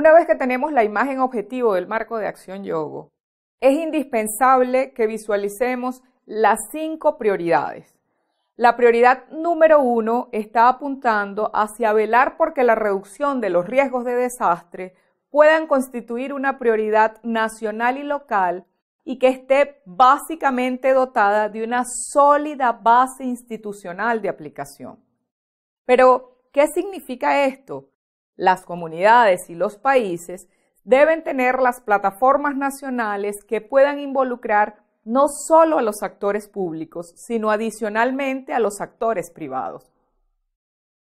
Una vez que tenemos la imagen objetivo del marco de acción yogo, es indispensable que visualicemos las cinco prioridades. La prioridad número uno está apuntando hacia velar porque la reducción de los riesgos de desastre puedan constituir una prioridad nacional y local y que esté básicamente dotada de una sólida base institucional de aplicación. Pero, ¿qué significa esto? las comunidades y los países deben tener las plataformas nacionales que puedan involucrar no solo a los actores públicos, sino adicionalmente a los actores privados.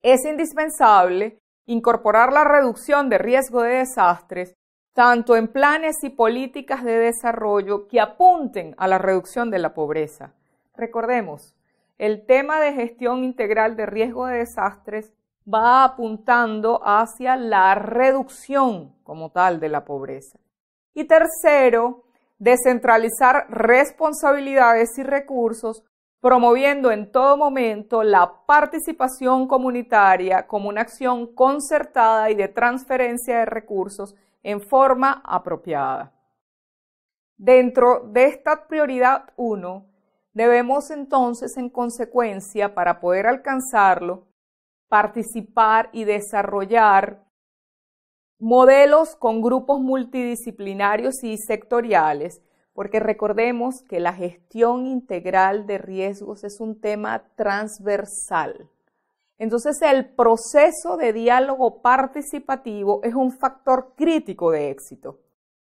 Es indispensable incorporar la reducción de riesgo de desastres tanto en planes y políticas de desarrollo que apunten a la reducción de la pobreza. Recordemos, el tema de gestión integral de riesgo de desastres va apuntando hacia la reducción como tal de la pobreza. Y tercero, descentralizar responsabilidades y recursos, promoviendo en todo momento la participación comunitaria como una acción concertada y de transferencia de recursos en forma apropiada. Dentro de esta prioridad 1, debemos entonces, en consecuencia, para poder alcanzarlo, participar y desarrollar modelos con grupos multidisciplinarios y sectoriales, porque recordemos que la gestión integral de riesgos es un tema transversal. Entonces el proceso de diálogo participativo es un factor crítico de éxito.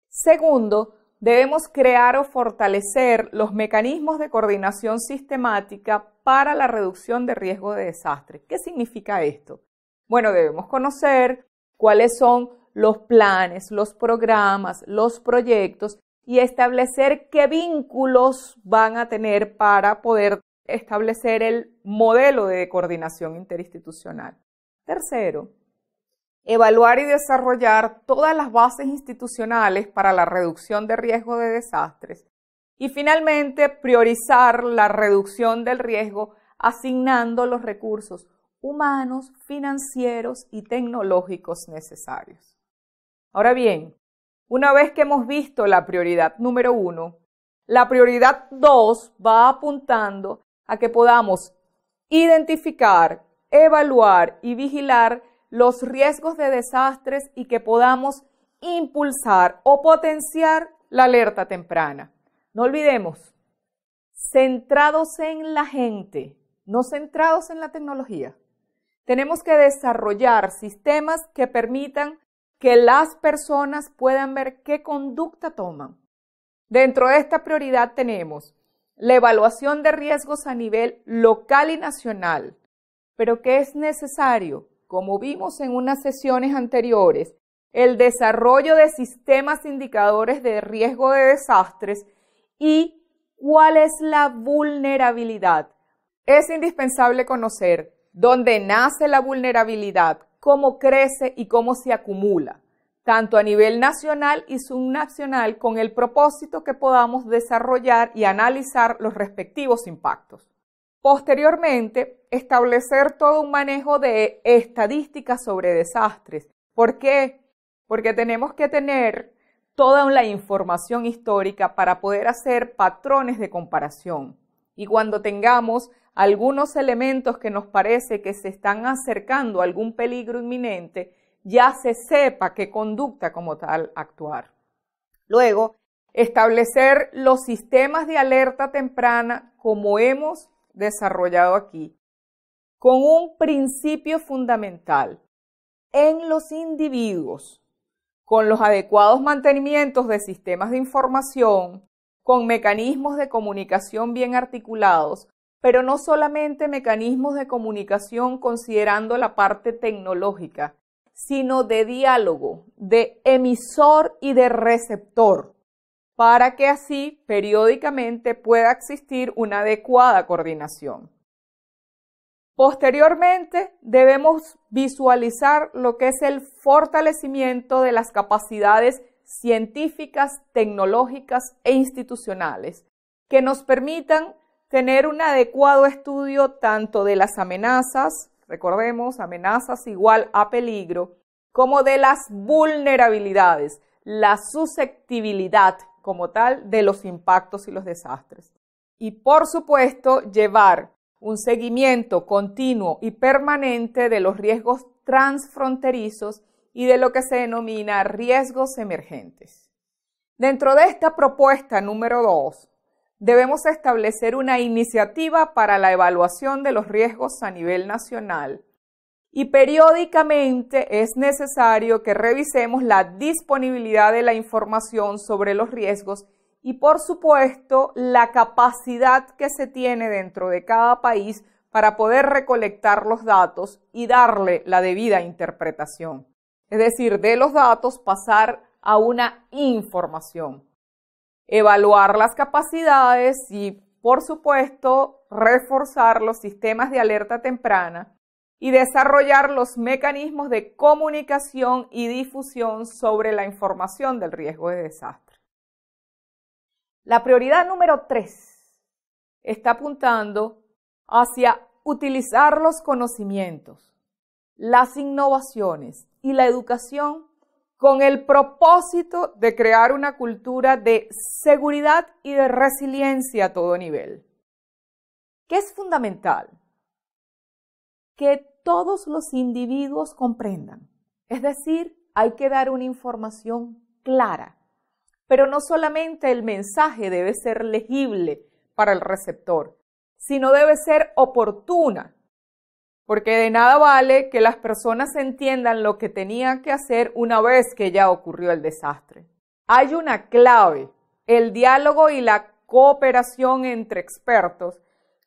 Segundo, debemos crear o fortalecer los mecanismos de coordinación sistemática para la reducción de riesgo de desastre. ¿Qué significa esto? Bueno, debemos conocer cuáles son los planes, los programas, los proyectos y establecer qué vínculos van a tener para poder establecer el modelo de coordinación interinstitucional. Tercero, evaluar y desarrollar todas las bases institucionales para la reducción de riesgo de desastres y finalmente priorizar la reducción del riesgo asignando los recursos humanos, financieros y tecnológicos necesarios. Ahora bien, una vez que hemos visto la prioridad número uno, la prioridad dos va apuntando a que podamos identificar, evaluar y vigilar los riesgos de desastres y que podamos impulsar o potenciar la alerta temprana. No olvidemos, centrados en la gente, no centrados en la tecnología. Tenemos que desarrollar sistemas que permitan que las personas puedan ver qué conducta toman. Dentro de esta prioridad tenemos la evaluación de riesgos a nivel local y nacional, pero que es necesario como vimos en unas sesiones anteriores, el desarrollo de sistemas indicadores de riesgo de desastres y cuál es la vulnerabilidad. Es indispensable conocer dónde nace la vulnerabilidad, cómo crece y cómo se acumula, tanto a nivel nacional y subnacional, con el propósito que podamos desarrollar y analizar los respectivos impactos. Posteriormente, establecer todo un manejo de estadísticas sobre desastres. ¿Por qué? Porque tenemos que tener toda la información histórica para poder hacer patrones de comparación. Y cuando tengamos algunos elementos que nos parece que se están acercando a algún peligro inminente, ya se sepa qué conducta como tal actuar. Luego, establecer los sistemas de alerta temprana como hemos desarrollado aquí, con un principio fundamental. En los individuos, con los adecuados mantenimientos de sistemas de información, con mecanismos de comunicación bien articulados, pero no solamente mecanismos de comunicación considerando la parte tecnológica, sino de diálogo, de emisor y de receptor para que así periódicamente pueda existir una adecuada coordinación. Posteriormente, debemos visualizar lo que es el fortalecimiento de las capacidades científicas, tecnológicas e institucionales que nos permitan tener un adecuado estudio tanto de las amenazas, recordemos, amenazas igual a peligro, como de las vulnerabilidades, la susceptibilidad, como tal de los impactos y los desastres. Y por supuesto, llevar un seguimiento continuo y permanente de los riesgos transfronterizos y de lo que se denomina riesgos emergentes. Dentro de esta propuesta número dos debemos establecer una iniciativa para la evaluación de los riesgos a nivel nacional y periódicamente es necesario que revisemos la disponibilidad de la información sobre los riesgos y por supuesto la capacidad que se tiene dentro de cada país para poder recolectar los datos y darle la debida interpretación. Es decir, de los datos pasar a una información. Evaluar las capacidades y, por supuesto, reforzar los sistemas de alerta temprana y desarrollar los mecanismos de comunicación y difusión sobre la información del riesgo de desastre. La prioridad número tres está apuntando hacia utilizar los conocimientos, las innovaciones y la educación con el propósito de crear una cultura de seguridad y de resiliencia a todo nivel, ¿Qué es fundamental que todos los individuos comprendan. Es decir, hay que dar una información clara. Pero no solamente el mensaje debe ser legible para el receptor, sino debe ser oportuna, porque de nada vale que las personas entiendan lo que tenían que hacer una vez que ya ocurrió el desastre. Hay una clave, el diálogo y la cooperación entre expertos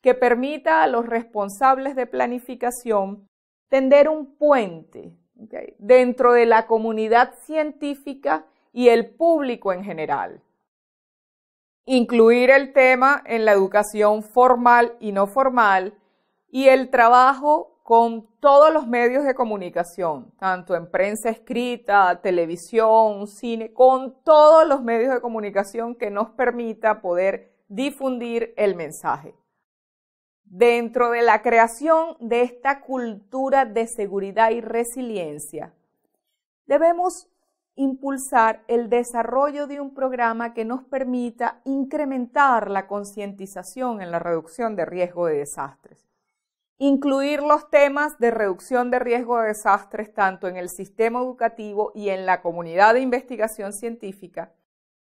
que permita a los responsables de planificación tender un puente dentro de la comunidad científica y el público en general. Incluir el tema en la educación formal y no formal y el trabajo con todos los medios de comunicación, tanto en prensa escrita, televisión, cine, con todos los medios de comunicación que nos permita poder difundir el mensaje dentro de la creación de esta cultura de seguridad y resiliencia, debemos impulsar el desarrollo de un programa que nos permita incrementar la concientización en la reducción de riesgo de desastres. Incluir los temas de reducción de riesgo de desastres tanto en el sistema educativo y en la comunidad de investigación científica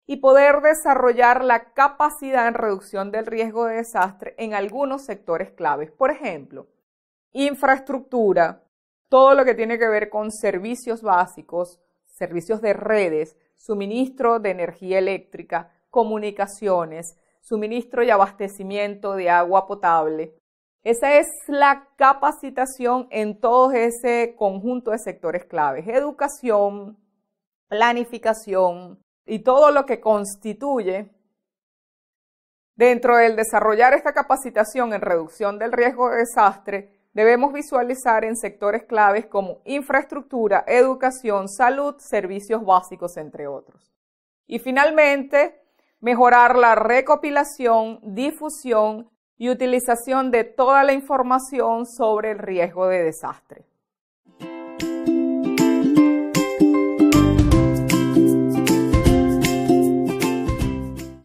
y poder desarrollar la capacidad en reducción del riesgo de desastre en algunos sectores claves. Por ejemplo, infraestructura, todo lo que tiene que ver con servicios básicos, servicios de redes, suministro de energía eléctrica, comunicaciones, suministro y abastecimiento de agua potable. Esa es la capacitación en todo ese conjunto de sectores claves. Educación, planificación, y todo lo que constituye Dentro del desarrollar esta capacitación en reducción del riesgo de desastre, debemos visualizar en sectores claves como infraestructura, educación, salud, servicios básicos, entre otros. Y finalmente, mejorar la recopilación, difusión y utilización de toda la información sobre el riesgo de desastre.